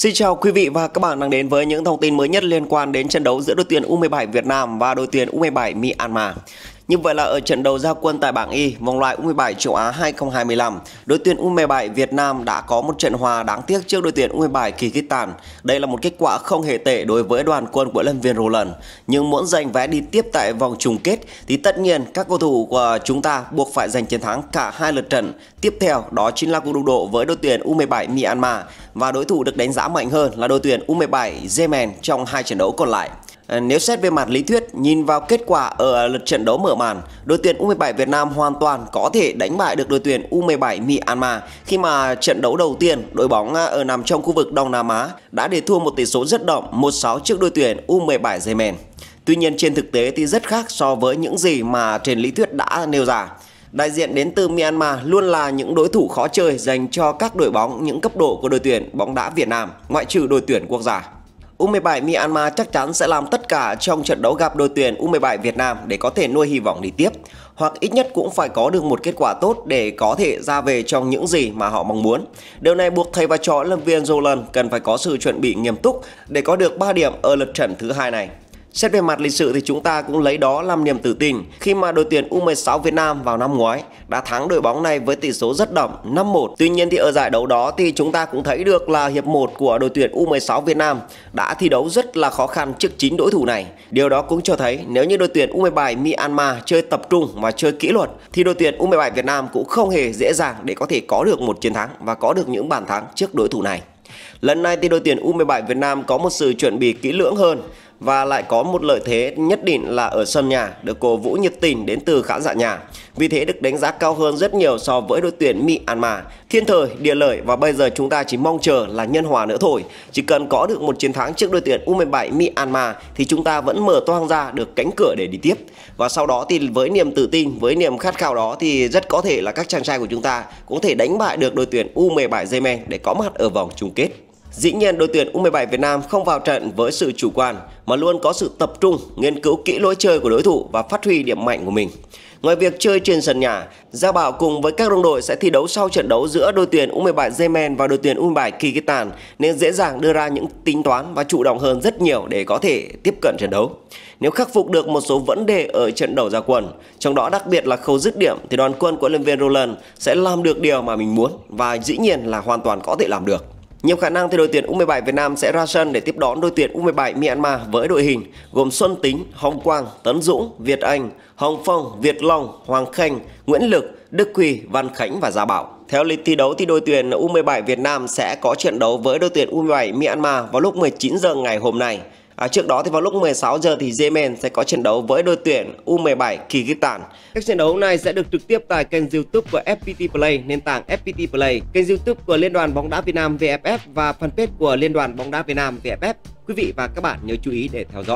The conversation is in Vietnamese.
Xin chào quý vị và các bạn đang đến với những thông tin mới nhất liên quan đến trận đấu giữa đội tuyển U17 Việt Nam và đội tuyển U17 Myanmar. Như vậy là ở trận đầu ra quân tại bảng Y, vòng loại U17 châu Á 2025, đội tuyển U17 Việt Nam đã có một trận hòa đáng tiếc trước đội tuyển U17 Kyrgyzstan. Đây là một kết quả không hề tệ đối với đoàn quân của lâm viên Roland. Nhưng muốn giành vé đi tiếp tại vòng chung kết thì tất nhiên các cầu thủ của chúng ta buộc phải giành chiến thắng cả hai lượt trận. Tiếp theo đó chính là cuộc đụng độ với đội tuyển U17 Myanmar và đối thủ được đánh giá mạnh hơn là đội tuyển U17 Yemen trong hai trận đấu còn lại. Ờ, nếu xét về mặt lý thuyết, nhìn vào kết quả ở lượt trận đấu mở màn, đội tuyển U17 Việt Nam hoàn toàn có thể đánh bại được đội tuyển U17 Myanmar khi mà trận đấu đầu tiên đội bóng ờ, ở nằm trong khu vực Đông Nam Á đã để thua một tỷ số rất đậm 1-6 trước đội tuyển U17 Yemen. Tuy nhiên trên thực tế thì rất khác so với những gì mà trên lý thuyết đã nêu ra. Đại diện đến từ Myanmar luôn là những đối thủ khó chơi dành cho các đội bóng những cấp độ của đội tuyển bóng đá Việt Nam, ngoại trừ đội tuyển quốc gia. U17 Myanmar chắc chắn sẽ làm tất cả trong trận đấu gặp đội tuyển U17 Việt Nam để có thể nuôi hy vọng đi tiếp hoặc ít nhất cũng phải có được một kết quả tốt để có thể ra về trong những gì mà họ mong muốn. Điều này buộc thầy và trò lâm viên Zolan cần phải có sự chuẩn bị nghiêm túc để có được 3 điểm ở lượt trận thứ hai này. Xét về mặt lịch sử thì chúng ta cũng lấy đó làm niềm tự tin khi mà đội tuyển U16 Việt Nam vào năm ngoái đã thắng đội bóng này với tỷ số rất đậm 5-1. Tuy nhiên thì ở giải đấu đó thì chúng ta cũng thấy được là hiệp 1 của đội tuyển U16 Việt Nam đã thi đấu rất là khó khăn trước chính đối thủ này. Điều đó cũng cho thấy nếu như đội tuyển U17 Myanmar chơi tập trung và chơi kỹ luật thì đội tuyển U17 Việt Nam cũng không hề dễ dàng để có thể có được một chiến thắng và có được những bàn thắng trước đối thủ này. Lần này thì đội tuyển U17 Việt Nam có một sự chuẩn bị kỹ lưỡng hơn và lại có một lợi thế nhất định là ở sân nhà được cổ vũ nhiệt tình đến từ khán giả nhà. Vì thế được đánh giá cao hơn rất nhiều so với đội tuyển Myanmar. Thiên thời, địa lợi và bây giờ chúng ta chỉ mong chờ là nhân hòa nữa thôi. Chỉ cần có được một chiến thắng trước đội tuyển U17 Myanmar thì chúng ta vẫn mở toang ra được cánh cửa để đi tiếp. Và sau đó thì với niềm tự tin, với niềm khát khao đó thì rất có thể là các chàng trai của chúng ta có thể đánh bại được đội tuyển U17 Yemen để có mặt ở vòng chung kết. Dĩ nhiên đội tuyển U17 Việt Nam không vào trận với sự chủ quan mà luôn có sự tập trung, nghiên cứu kỹ lối chơi của đối thủ và phát huy điểm mạnh của mình. Ngoài việc chơi trên sân nhà, Gia Bảo cùng với các đồng đội sẽ thi đấu sau trận đấu giữa đội tuyển U17 Yemen và đội tuyển U17 Kyrgyzstan nên dễ dàng đưa ra những tính toán và chủ động hơn rất nhiều để có thể tiếp cận trận đấu. Nếu khắc phục được một số vấn đề ở trận đầu ra quân, trong đó đặc biệt là khâu dứt điểm thì đoàn quân của luyện viên Roland sẽ làm được điều mà mình muốn và dĩ nhiên là hoàn toàn có thể làm được. Nhiều khả năng thì đội tuyển U17 Việt Nam sẽ ra sân để tiếp đón đội tuyển U17 Myanmar với đội hình gồm Xuân Tính, Hồng Quang, Tấn Dũng, Việt Anh, Hồng Phong, Việt Long, Hoàng Khanh, Nguyễn Lực, Đức Quỳ, Văn Khánh và Gia Bảo. Theo lịch thi đấu thì đội tuyển U17 Việt Nam sẽ có trận đấu với đội tuyển U17 Myanmar vào lúc 19 giờ ngày hôm nay. À, trước đó thì vào lúc 16 giờ thì Yemen sẽ có trận đấu với đội tuyển U17 Kyrgyzstan. Các trận đấu này sẽ được trực tiếp tại kênh YouTube của FPT Play, nền tảng FPT Play, kênh YouTube của Liên đoàn bóng đá Việt Nam VFF và fanpage của Liên đoàn bóng đá Việt Nam VFF. Quý vị và các bạn nhớ chú ý để theo dõi.